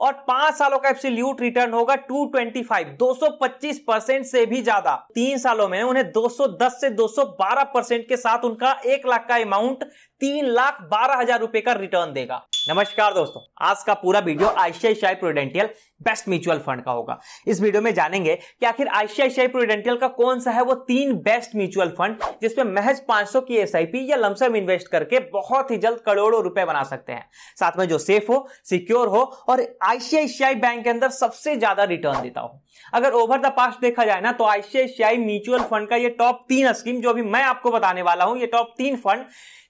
और पांच सालों का एब्सोल्यूट रिटर्न होगा 225 225 परसेंट से भी ज्यादा तीन सालों में उन्हें 210 से 212 परसेंट के साथ उनका एक लाख का अमाउंट तीन लाख बारह हजार रुपए का रिटर्न देगा नमस्कार दोस्तों आज का पूरा video ICICI Prudential best mutual fund का होगा इस वीडियो में जानेंगे कि आखिर आईसीआईसीआई प्रोडेंटियल का कौन सा है वो तीन बेस्ट म्यूचुअल फंड जिसमें महज 500 की एसआईपी या लमसम इन्वेस्ट करके बहुत ही जल्द करोड़ों रुपए बना सकते हैं साथ में जो सेफ हो सिक्योर हो और आईसीआईसीआई बैंक के अंदर सबसे ज्यादा रिटर्न देता हो अगर ओवर द पास्ट देखा जाए ना तो आईसीआईसीआई म्यूचुअल फंड का ये टॉप तीन स्कीम जो अभी मैं आपको बताने वाला हूं ये टॉप तीन फंड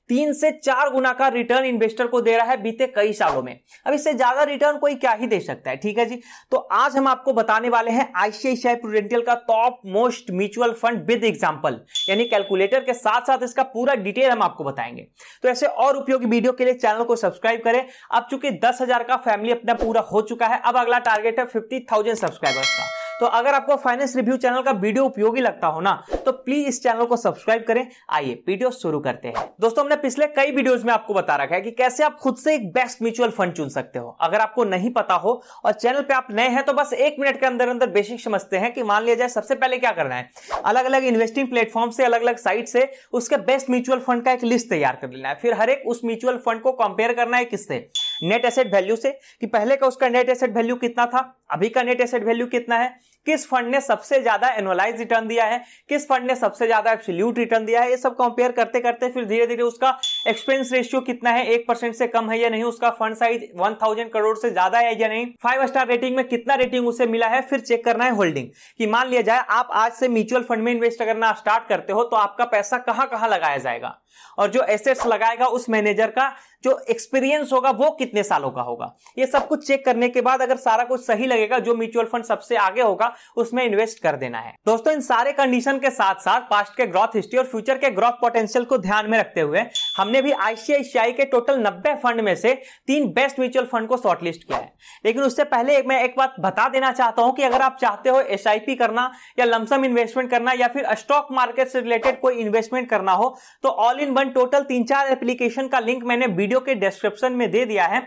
तीन से चार गुना का रिटर्न इन्वेस्टर को दे रहा है बीते कई सालों में अब इससे ज्यादा रिटर्न कोई क्या ही दे सकता है ठीक है जी तो आज हम आपको बताने वाले हैं आईसीआईसीआई प्रूडेंटियल का top most mutual fund with example यानी कैलकुलेटर के साथ साथ इसका पूरा डिटेल हम आपको बताएंगे तो ऐसे और उपयोगी वीडियो के लिए चैनल को सब्सक्राइब करें अब चूंकि दस का फैमिली अपना पूरा हो चुका है अब अगला टारगेट है फिफ्टी सब्सक्राइबर्स का तो अगर आपको फाइनेंस रिव्यू चैनल का वीडियो उपयोगी लगता हो ना तो प्लीज इस चैनल को सब्सक्राइब करें आइए वीडियो शुरू करते हैं दोस्तों हमने पिछले कई वीडियोस में आपको बता रखा है कि कैसे आप खुद से एक बेस्ट म्यूचुअल फंड चुन सकते हो अगर आपको नहीं पता हो और चैनल पे आप नए हैं तो बस एक मिनट के अंदर अंदर बेसिक समझते हैं कि मान लिया जाए सबसे पहले क्या करना है अलग अलग इन्वेस्टिंग प्लेटफॉर्म से अलग अलग साइट से उसके बेस्ट म्यूचुअल फंड का एक लिस्ट तैयार कर लेना है फिर हर एक उस म्यूचुअल फंड को कंपेयर करना है किससे नेट एसेट वैल्यू से कि पहले का उसका नेट एसेट वैल्यू कितना था अभी का नेट एसेट वैल्यू कितना है किस फंड ने सबसे ज्यादा एनुअलाइज रिटर्न दिया है किस फंड ने सबसे ज्यादा एब्सोल्यूट रिटर्न दिया है ये सब कंपेयर करते करते फिर धीरे धीरे उसका एक्सपेंस रेशियो कितना है एक परसेंट से कम है या नहीं उसका fund size one thousand crore से ज्यादा है या नहीं फाइव स्टार रेटिंग में कितना रेटिंग उसे मिला है फिर चेक करना है होल्डिंग कि मान लिया जाए आप आज से म्यूचुअल फंड में इन्वेस्ट करना स्टार्ट करते हो तो आपका पैसा कहां कहां लगाया जाएगा और जो एसेट्स लगाएगा उस मैनेजर का जो एक्सपीरियंस होगा वो कितने सालों का होगा ये सब कुछ चेक करने के बाद अगर सारा कुछ सही लगेगा जो म्यूचुअल फंड सबसे आगे होगा उसमें इन्वेस्ट कर देना है दोस्तों इन सारे कंडीशन के साथ साथ पास्ट के ग्रोथ हिस्ट्री और फ्यूचर के ग्रोथ पोटेंशियल को ध्यान में रखते हुए हमने हमने भी आईसीआईसीआई के टोटल 90 फंड में से तीन बेस्ट म्यूचुअल फंड को शॉर्टलिस्ट किया है लेकिन उससे पहले मैं एक बात बता देना चाहता हूं कि अगर आप चाहते हो एस करना या लमसम इन्वेस्टमेंट करना या फिर स्टॉक मार्केट से रिलेटेड कोई इन्वेस्टमेंट करना हो तो ऑल इन वन टोटल तीन चार एप्लीकेशन का लिंक मैंने वीडियो के डिस्क्रिप्शन में दे दिया है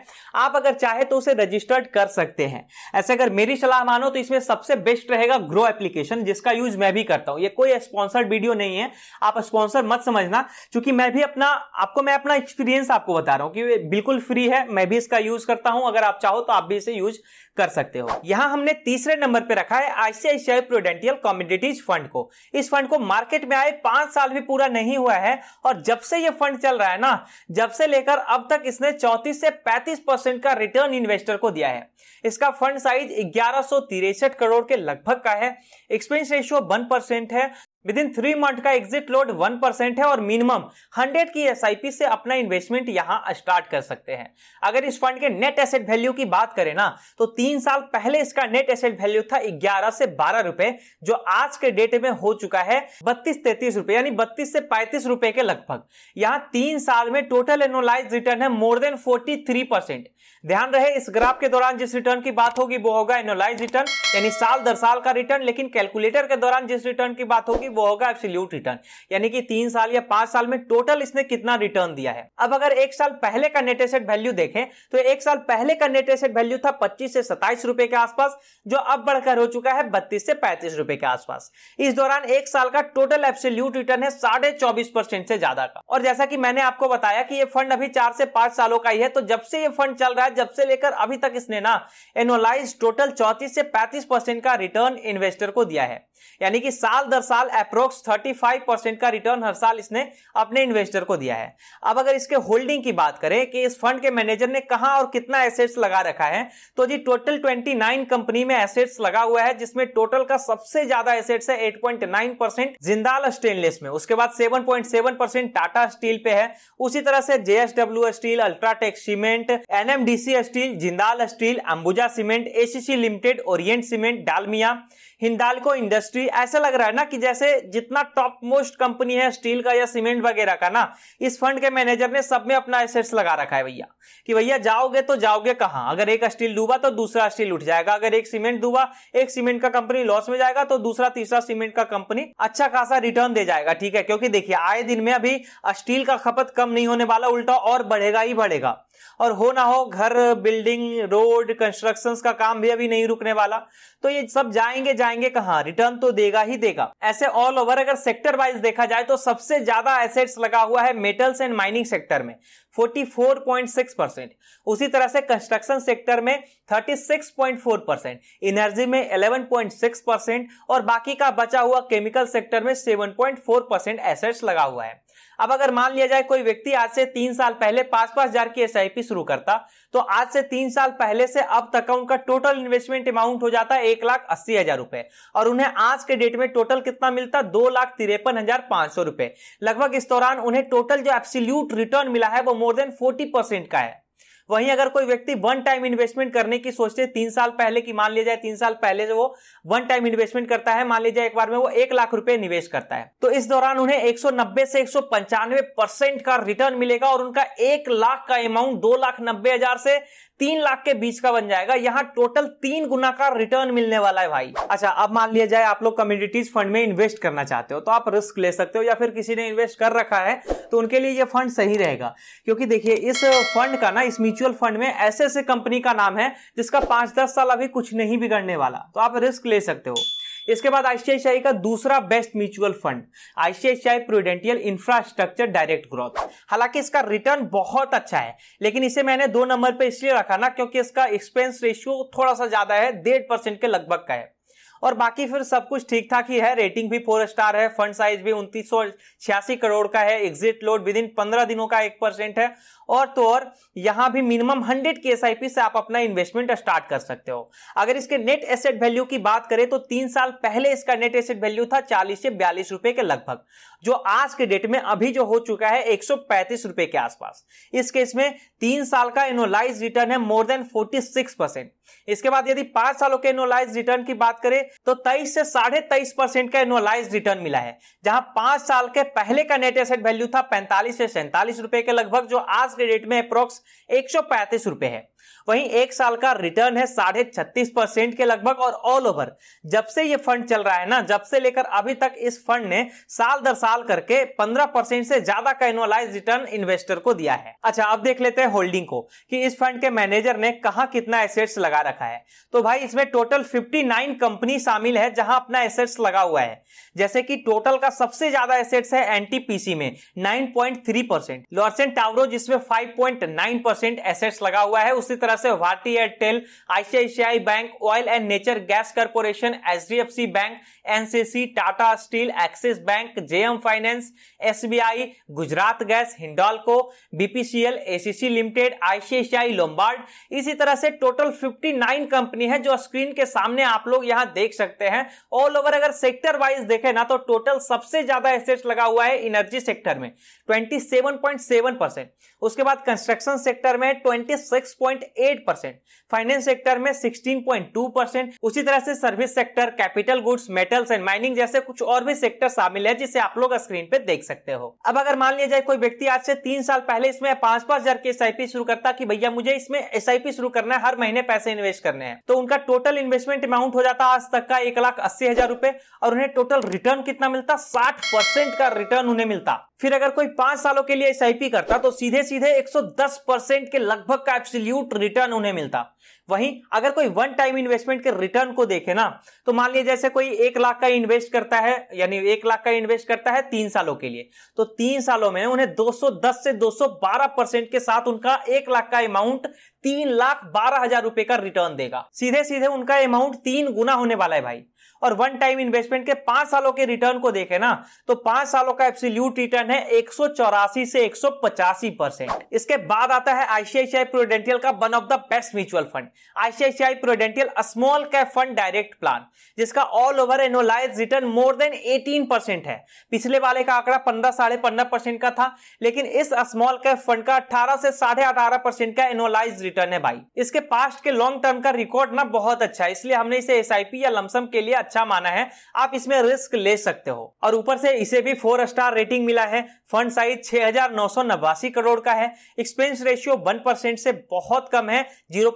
आप अगर चाहे तो उसे रजिस्टर्ड कर सकते हैं ऐसे अगर मेरी सलाह मानो तो इसमें सबसे बेस्ट रहेगा ग्रो एप्लीकेशन जिसका यूज मैं भी करता हूं ये कोई स्पॉन्सर्ड वीडियो नहीं है आप स्पॉन्सर मत समझना क्योंकि मैं भी अपना आपको दोस्तों मैं अपना एक्सपीरियंस आपको बता रहा हूँ कि बिल्कुल फ्री है मैं भी इसका यूज करता हूँ अगर आप चाहो तो आप भी इसे यूज कर सकते हो यहाँ हमने तीसरे नंबर पे रखा है आईसीआईसीआई प्रोडेंटियल कम्युनिटीज फंड को इस फंड को मार्केट में आए पांच साल भी पूरा नहीं हुआ है और जब से ये फंड चल रहा है ना जब से लेकर अब तक इसने चौतीस से पैंतीस परसेंट का रिटर्न इन्वेस्टर को दिया है इसका फंड साइज ग्यारह करोड़ के लगभग का है एक्सपेंस रेशियो वन परसेंट है विद इन थ्री मंथ का एग्जिट लोड वन परसेंट है और मिनिमम हंड्रेड की एस से अपना इन्वेस्टमेंट यहां स्टार्ट कर सकते हैं अगर इस फंड के नेट एसेट वैल्यू की बात करें ना तो तीन साल पहले इसका नेट एसेट वैल्यू था ग्यारह से बारह रुपए जो आज के डेट में हो चुका है बत्तीस तैतीस रुपए यानी बत्तीस से पैंतीस रुपए के लगभग यहाँ तीन साल में टोटल एनोलाइज रिटर्न है more than forty three percent ध्यान रहे इस ग्राफ के दौरान जिस रिटर्न की बात होगी वो होगा एनोलाइज रिटर्न यानी साल दर साल का रिटर्न लेकिन कैलकुलेटर के दौरान जिस रिटर्न की बात होगी वो होगा एब्सोल्यूट रिटर्न यानी कि तीन साल या पांच साल में टोटल इसने कितना रिटर्न दिया है अब अगर एक साल पहले का नेट एसेट वैल्यू देखें तो एक साल पहले का नेट एसेट वैल्यू था पच्चीस से सताइस रुपए के आसपास जो अब बढ़कर हो चुका है बत्तीस से पैंतीस रुपए के आसपास इस दौरान एक साल का टोटल एब्सोल्यूट रिटर्न है साढ़े चौबीस परसेंट से ज्यादा का और जैसा कि मैंने आपको बताया कि ये फंड अभी चार से पांच सालों का ही है तो जब से ये फंड चल रहा है जब से लेकर अभी तक इसने ना एनोलाइज टोटल चौतीस से पैंतीस परसेंट का रिटर्न इन्वेस्टर को दिया है यानी कि साल दर साल अप्रोक्स 35 परसेंट का रिटर्न हर साल इसने अपने इन्वेस्टर को दिया है अब अगर इसके होल्डिंग की बात करें कि इस फंड के मैनेजर ने कहा और कितना एसेट्स लगा रखा है तो जी टोटल 29 कंपनी में एसेट्स लगा हुआ है जिसमें टोटल का सबसे ज्यादा एसेट्स है एट जिंदाल स्टेनलेस में उसके बाद सेवन टाटा स्टील पे है उसी तरह से JSW steel UltraTech cement NMDC steel Jindal steel Ambuja cement ACC limited Orient cement Dalmia Hindalco industry ऐसा लग रहा है ना कि जैसे जितना टॉप मोस्ट कंपनी है स्टील का या सीमेंट वगैरह का ना इस फंड के मैनेजर ने सब में अपना एसेट्स लगा रखा है भैया कि भैया जाओगे तो जाओगे कहां अगर एक स्टील डूबा तो दूसरा स्टील उठ जाएगा अगर एक सीमेंट डूबा एक सीमेंट का कंपनी लॉस में जाएगा तो दूसरा तीसरा सीमेंट का कंपनी अच्छा खासा रिटर्न दे जाएगा ठीक है क्योंकि देखिए आए दिन में अभी स्टील का खपत कम नहीं होने वाला उल्टा और बढ़ेगा ही बढ़ेगा और हो ना हो घर बिल्डिंग रोड कंस्ट्रक्शन का काम भी अभी नहीं रुकने वाला तो ये सब जाएंगे जाएंगे कहाँ रिटर्न तो देगा ही देगा ऐसे ऑल ओवर अगर सेक्टर वाइज देखा जाए तो सबसे ज्यादा एसेट्स लगा हुआ है मेटल्स एंड माइनिंग सेक्टर में 44.6 परसेंट उसी तरह से कंस्ट्रक्शन सेक्टर में 36.4 परसेंट एनर्जी में 11.6 परसेंट और बाकी का बचा हुआ केमिकल सेक्टर में 7.4 परसेंट एसेट्स लगा हुआ है अब अगर मान लिया जाए कोई व्यक्ति आज से तीन साल पहले पांच पांच हजार की एस शुरू करता तो आज से तीन साल पहले से अब तक का उनका टोटल इन्वेस्टमेंट अमाउंट हो जाता है एक लाख अस्सी हजार रुपए और उन्हें आज के डेट में टोटल कितना मिलता दो लाख तिरपन हजार पांच सौ रुपए लगभग इस दौरान उन्हें टोटल जो एप्सिल्यूट रिटर्न मिला है वो मोर देन फोर्टी परसेंट का है वहीं अगर कोई व्यक्ति वन टाइम इन्वेस्टमेंट करने की सोचते तीन साल पहले की मान लिया जाए तीन साल पहले जो वो वन टाइम इन्वेस्टमेंट करता है मान लीजिए एक बार में वो एक लाख रुपए निवेश करता है तो इस दौरान उन्हें एक से एक परसेंट का रिटर्न मिलेगा और उनका एक लाख का अमाउंट दो लाख नब्बे हजार से तीन लाख के बीच का बन जाएगा यहाँ टोटल तीन गुना का रिटर्न मिलने वाला है भाई अच्छा अब मान लिया जाए आप लोग कम्युनिटीज फंड में इन्वेस्ट करना चाहते हो तो आप रिस्क ले सकते हो या फिर किसी ने इन्वेस्ट कर रखा है तो उनके लिए ये फंड सही रहेगा क्योंकि देखिए इस फंड का ना इस म्यूचुअल फंड में ऐसे ऐसे कंपनी का नाम है जिसका पांच दस साल अभी कुछ नहीं बिगड़ने वाला तो आप रिस्क ले सकते हो इसके बाद आईसीआईसीआई का दूसरा best mutual fund ICICI Prudential infrastructure direct growth हालांकि इसका रिटर्न बहुत अच्छा है लेकिन इसे मैंने दो नंबर पर इसलिए रखा ना क्योंकि इसका एक्सपेंस रेशियो थोड़ा सा ज्यादा है डेढ़ परसेंट के लगभग का है और बाकी फिर सब कुछ ठीक ठाक ही है रेटिंग भी फोर स्टार है फंड साइज भी उन्तीस करोड़ का है एग्जिट लोड विद इन पंद्रह दिनों का एक परसेंट है और तो और यहां भी मिनिमम हंड्रेड के एस से आप अपना इन्वेस्टमेंट स्टार्ट कर सकते हो अगर इसके नेट एसेट वैल्यू की बात करें तो तीन साल पहले इसका नेट एसेट वैल्यू था चालीस से बयालीस रुपए के लगभग जो आज के डेट में अभी जो हो चुका है एक रुपए के आसपास इस केस में तीन साल का एनोलाइज रिटर्न है मोर देन फोर्टी परसेंट इसके बाद यदि पांच सालों के एनुअलाइज रिटर्न की बात करें तो तेईस से साढ़े तेईस परसेंट का एनुअलाइज रिटर्न मिला है जहां पांच साल के पहले का नेट एसेट वैल्यू था पैंतालीस से सैंतालीस रुपए के लगभग जो आज के डेट में अप्रोक्स एक सौ पैंतीस रुपए है वहीं एक साल का रिटर्न है साढ़े छत्तीस परसेंट के लगभग और ऑल ओवर जब से ये फंड चल रहा है ना जब से लेकर अभी तक इस फंड ने साल दर साल करके पंद्रह परसेंट से ज्यादा का एनुअलाइज रिटर्न इन्वेस्टर को दिया है अच्छा अब देख लेते हैं होल्डिंग को कि इस फंड के मैनेजर ने कहा कितना एसेट्स लगा रखा है तो भाई इसमें टोटल फिफ्टी नाइन कंपनी शामिल है जहां अपना एसेट्स लगा हुआ है जैसे कि टोटल का सबसे ज्यादा एसेट्स है एनटीपीसी में nine point three percent Larsen Toubro जिसमें नाइन परसेंट एसेट्स लगा हुआ है उसे उसी तरह से Bharti Airtel ICICI bank oil and natural gas corporation H bank NCC Tata steel Axis bank JM finance SBI Gujarat gas Hindalco BPCL ACC limited ICICI Lombard इसी तरह से टोटल 59 कंपनी है जो स्क्रीन के सामने आप लोग यहां देख सकते हैं ऑल ओवर अगर सेक्टर वाइज देखें ना तो टोटल सबसे ज्यादा एसेट्स लगा हुआ है एनर्जी सेक्टर में 27.7 परसेंट उसके बाद कंस्ट्रक्शन सेक्टर में 26.8 परसेंट फाइनेंस सेक्टर में 16.2 परसेंट उसी तरह से service sector capital goods metal metals and mining जैसे कुछ और भी सेक्टर शामिल है जिसे आप लोग स्क्रीन पे देख सकते हो अब अगर मान लिया जाए कोई व्यक्ति आज से तीन साल पहले इसमें पांच पांच हजार की एस शुरू करता की भैया मुझे इसमें एस शुरू करना है हर महीने पैसे इन्वेस्ट करने हैं तो उनका टोटल इन्वेस्टमेंट अमाउंट हो जाता आज तक का एक लाख अस्सी हजार रुपए और उन्हें टोटल रिटर्न कितना मिलता साठ परसेंट का रिटर्न उन्हें मिलता फिर अगर कोई पांच सालों के लिए एस करता तो सीधे सीधे 110 परसेंट के लगभग का एब्सोल्यूट रिटर्न उन्हें मिलता वहीं अगर कोई वन टाइम इन्वेस्टमेंट के रिटर्न को देखे ना तो मान लीजिए जैसे कोई एक लाख का इन्वेस्ट करता है यानी एक लाख का इन्वेस्ट करता है तीन सालों के लिए तो तीन सालों में उन्हें 210 से 212 परसेंट के साथ उनका एक लाख का अमाउंट तीन लाख बारह हजार रुपए का रिटर्न देगा सीधे सीधे उनका अमाउंट तीन गुना होने वाला है भाई और वन टाइम इन्वेस्टमेंट के पांच सालों के रिटर्न को देखे ना तो पांच सालों का एप्सिल्यूट रिटर्न है एक से एक परसेंट इसके बाद आता है आईसीआईसीआई प्रोडेंटियल का one of the best mutual fund ICICI Prudential small cap fund direct plan जिसका all over annualised return more than eighteen percent है पिछले वाले का आंकड़ा पंद्रह साढ़े पंद्रह परसेंट का था लेकिन इस स्मॉल कैप फंड का अठारह से साढ़े अठारह परसेंट का एनोलाइज रिटर्न है भाई इसके पास्ट के लॉन्ग टर्म का रिकॉर्ड ना बहुत अच्छा है इसलिए हमने इसे एस या लमसम के लिए अच्छा माना है आप इसमें रिस्क ले सकते हो और ऊपर से इसे भी फोर स्टार रेटिंग मिला है फंड साइज छह करोड़ का है एक्सपेंस रेशियो वन से बहुत कम है जीरो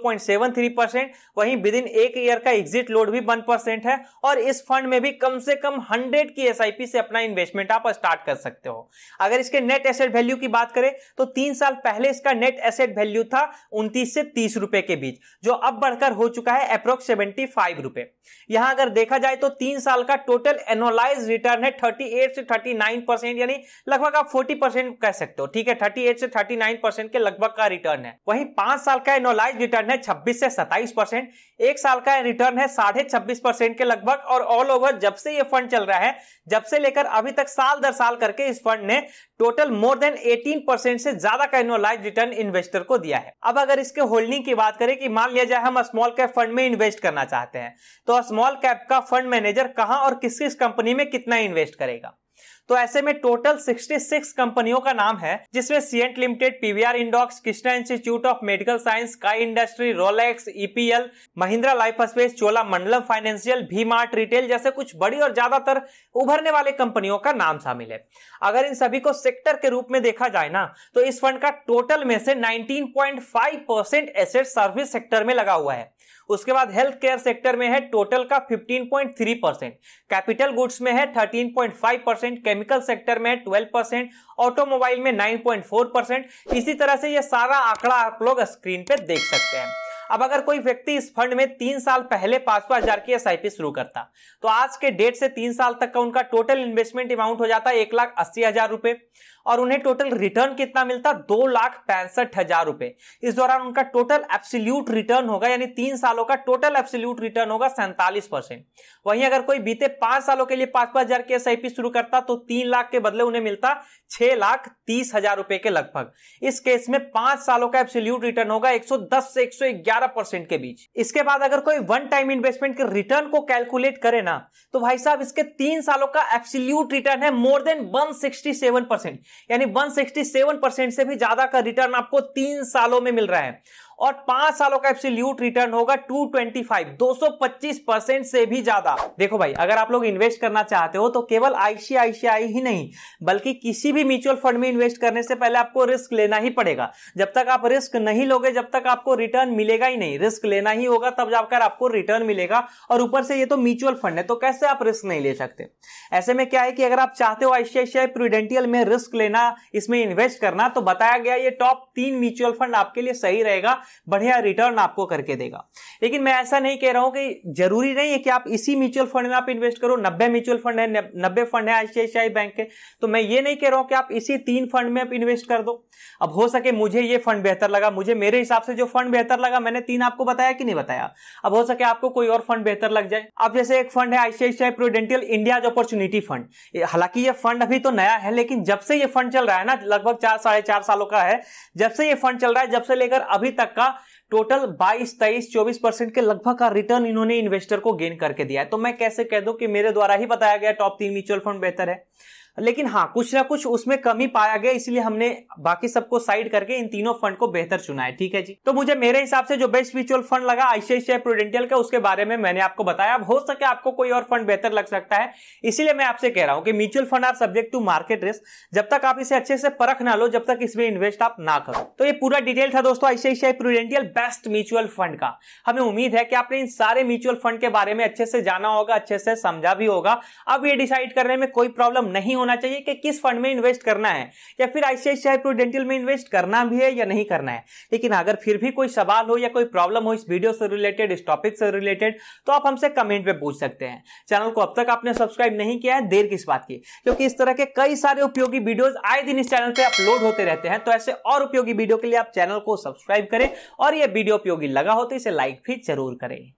वहीं विद इन एक ईयर का एग्जिट लोड भी वन परसेंट है और इस फंड में भी कम से कम हंड्रेड की एस से अपना इन्वेस्टमेंट आप स्टार्ट कर सकते हो अगर इसके नेट एसेट वैल्यू की बात करें तो तीन साल पहले इसका नेट एसेट वैल्यू था उनतीस से तीस रुपए के बीच जो अब बढ़कर हो चुका है अप्रोक्स सेवेंटी फाइव रुपए यहां अगर देखा जाए जाए तो तीन साल का टोटल एनोलाइज रिटर्न है 38 से 39 परसेंट यानी लगभग आप 40 परसेंट कह सकते हो ठीक है 38 से 39 परसेंट के लगभग का रिटर्न है वहीं पांच साल का एनोलाइज रिटर्न है 26 से 27 परसेंट एक साल का रिटर्न है साढ़े छब्बीस परसेंट के लगभग और ऑल ओवर जब से ये फंड चल रहा है जब से लेकर अभी तक साल दर साल करके इस फंड ने टोटल मोर देन 18 परसेंट से ज्यादा का एनोलाइज रिटर्न इन्वेस्टर को दिया है अब अगर इसके होल्डिंग की बात करें कि मान लिया जाए हम स्मॉल कैप फंड में इन्वेस्ट करना चाहते हैं तो स्मॉल कैप का फंड मैनेजर कहां और किस किस कंपनी में कितना इन्वेस्ट करेगा तो ऐसे में टोटल 66 कंपनियों का नाम है जिसमें Cyient limited PVR INOX Krishna institute of medical science KEI industry Rolex EPL Mahindra life space Chola Mandalam financial भी मार्ट रिटेल जैसे कुछ बड़ी और ज्यादातर उभरने वाले कंपनियों का नाम शामिल है अगर इन सभी को सेक्टर के रूप में देखा जाए ना तो इस फंड का टोटल में से nineteen percent asset service sector में लगा हुआ है उसके बाद हेल्थ केयर सेक्टर में है टोटल का 15.3 परसेंट कैपिटल गुड्स में है 13.5 परसेंट केमिकल सेक्टर में है 12 परसेंट ऑटोमोबाइल में 9.4 परसेंट इसी तरह से ये सारा आंकड़ा आप लोग स्क्रीन पे देख सकते हैं अब अगर कोई व्यक्ति इस फंड में तीन साल पहले पांच पांच हजार की एसआईपी शुरू करता तो आज के डेट से तीन साल तक का उनका टोटल इन्वेस्टमेंट अमाउंट हो जाता है एक लाख अस्सी हजार रुपए और उन्हें टोटल रिटर्न कितना मिलता दो लाख पैंसठ हजार रुपए इस दौरान उनका टोटल एब्सोल्यूट रिटर्न होगा यानी तीन सालों का टोटल एब्सोल्यूट रिटर्न होगा सैंतालीस परसेंट वही अगर कोई बीते पांच सालों के लिए पांच पांच हजार की एस शुरू करता तो तीन लाख के बदले उन्हें मिलता छह लाख तीस हजार रुपए के लगभग इस केस में पांच सालों का एब्सोल्यूट रिटर्न होगा एक सौ दस से एक सौ ग्यारह परसेंट के बीच इसके बाद अगर कोई वन टाइम इन्वेस्टमेंट के रिटर्न को कैलकुलेट करे ना तो भाई साहब इसके तीन सालों का एब्सोल्यूट रिटर्न है more than one sixty seven percent यानी 167 परसेंट से भी ज्यादा का रिटर्न आपको तीन सालों में मिल रहा है और पांच सालों का एब्सोल्यूट रिटर्न होगा 225 225 परसेंट से भी ज्यादा देखो भाई अगर आप लोग इन्वेस्ट करना चाहते हो तो केवल आईसीआईसीआई ही नहीं बल्कि किसी भी म्यूचुअल फंड में इन्वेस्ट करने से पहले आपको रिस्क लेना ही पड़ेगा जब तक आप रिस्क नहीं लोगे जब तक आपको रिटर्न मिलेगा ही नहीं रिस्क लेना ही होगा तब जाकर आपको रिटर्न मिलेगा और ऊपर से ये तो म्यूचुअल फंड है तो कैसे आप रिस्क नहीं ले सकते ऐसे में क्या है कि अगर आप चाहते हो आईसीआईसीआई प्रूडेंटियल में रिस्क लेना इसमें इन्वेस्ट करना तो बताया गया ये टॉप तीन म्यूचुअल फंड आपके लिए सही रहेगा बढ़िया रिटर्न आपको करके देगा लेकिन मैं ऐसा नहीं कह रहा हूं कि जरूरी नहीं है कि आप इसी म्यूचुअल फंड में आप इन्वेस्ट करो नब्बे म्यूचुअल फंड है नब्बे फंड है आईसीआईसीआई बैंक के तो मैं ये नहीं कह रहा हूं कि आप इसी तीन फंड में आप इन्वेस्ट कर दो अब हो सके मुझे ये फंड बेहतर लगा मुझे मेरे हिसाब से जो फंड बेहतर लगा मैंने तीन आपको बताया कि नहीं बताया अब हो सके आपको कोई और फंड बेहतर लग जाए अब जैसे एक फंड है ICICI Prudential India opportunity fund हालांकि ये फंड अभी तो नया है लेकिन जब से ये फंड चल रहा है ना लगभग चार साढ़े चार सालों का है जब से ये फंड चल रहा है जब से लेकर अभी तक का टोटल 22 तेईस 24 परसेंट के लगभग का रिटर्न इन्होंने इन्वेस्टर को गेन करके दिया है तो मैं कैसे कह दूं कि मेरे द्वारा ही बताया गया टॉप तीन म्यूचुअल फंड बेहतर है लेकिन हाँ कुछ ना कुछ उसमें कमी पाया गया इसलिए हमने बाकी सबको साइड करके इन तीनों फंड को बेहतर चुना है ठीक है जी तो मुझे मेरे हिसाब से जो बेस्ट म्यूचुअल फंड लगा आईसीआईसीआई प्रोडेंटियल का उसके बारे में मैंने आपको बताया अब हो सके आपको कोई और फंड बेहतर लग सकता है इसीलिए मैं आपसे कह रहा हूं कि mutual fund are subject to market risk जब तक आप इसे अच्छे से परख ना लो जब तक इसमें इन्वेस्ट आप ना करो तो ये पूरा डिटेल था दोस्तों ICICI Prudential best mutual fund का हमें उम्मीद है कि आपने इन सारे म्यूचुअल फंड के बारे में अच्छे से जाना होगा अच्छे से समझा भी होगा अब ये डिसाइड करने में कोई प्रॉब्लम नहीं होना चाहिए कि किस फंड में इन्वेस्ट करना है या फिर आईसीआईसीआई प्रोडेंटियल में इन्वेस्ट करना भी है या नहीं करना है लेकिन अगर फिर भी कोई सवाल हो या कोई प्रॉब्लम हो इस वीडियो से रिलेटेड इस टॉपिक से रिलेटेड तो आप हमसे कमेंट में पूछ सकते हैं चैनल को अब तक आपने सब्सक्राइब नहीं किया है देर किस बात की क्योंकि इस तरह के कई सारे उपयोगी वीडियोज आए दिन इस चैनल पर अपलोड होते रहते हैं तो ऐसे और उपयोगी वीडियो के लिए आप चैनल को सब्सक्राइब करें और यह वीडियो उपयोगी लगा हो तो इसे लाइक भी जरूर करें